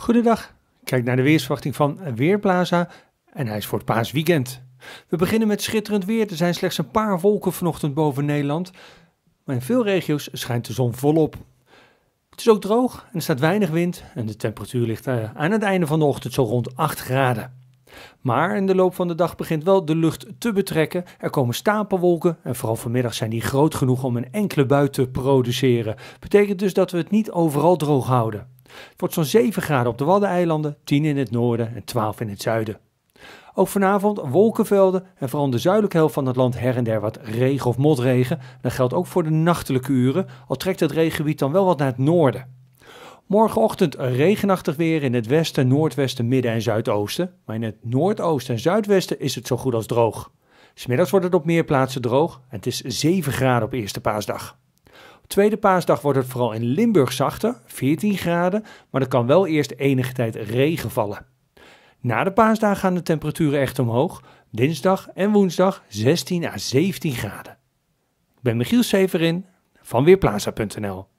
Goedendag, kijk naar de weersverwachting van Weerplaza en hij is voor het paasweekend. We beginnen met schitterend weer, er zijn slechts een paar wolken vanochtend boven Nederland, maar in veel regio's schijnt de zon volop. Het is ook droog en er staat weinig wind en de temperatuur ligt eh, aan het einde van de ochtend zo rond 8 graden. Maar in de loop van de dag begint wel de lucht te betrekken. Er komen stapelwolken en vooral vanmiddag zijn die groot genoeg om een enkele bui te produceren. Betekent dus dat we het niet overal droog houden. Het wordt zo'n 7 graden op de Waddeneilanden, 10 in het noorden en 12 in het zuiden. Ook vanavond wolkenvelden en vooral de zuidelijke helft van het land her en der wat regen of motregen. Dat geldt ook voor de nachtelijke uren, al trekt het regengebied dan wel wat naar het noorden. Morgenochtend regenachtig weer in het westen, noordwesten, midden en zuidoosten. Maar in het noordoosten en zuidwesten is het zo goed als droog. Smiddags wordt het op meer plaatsen droog en het is 7 graden op eerste paasdag. Tweede paasdag wordt het vooral in Limburg zachter, 14 graden, maar er kan wel eerst enige tijd regen vallen. Na de paasdag gaan de temperaturen echt omhoog. Dinsdag en woensdag 16 à 17 graden. Ik ben Michiel Severin van Weerplaza.nl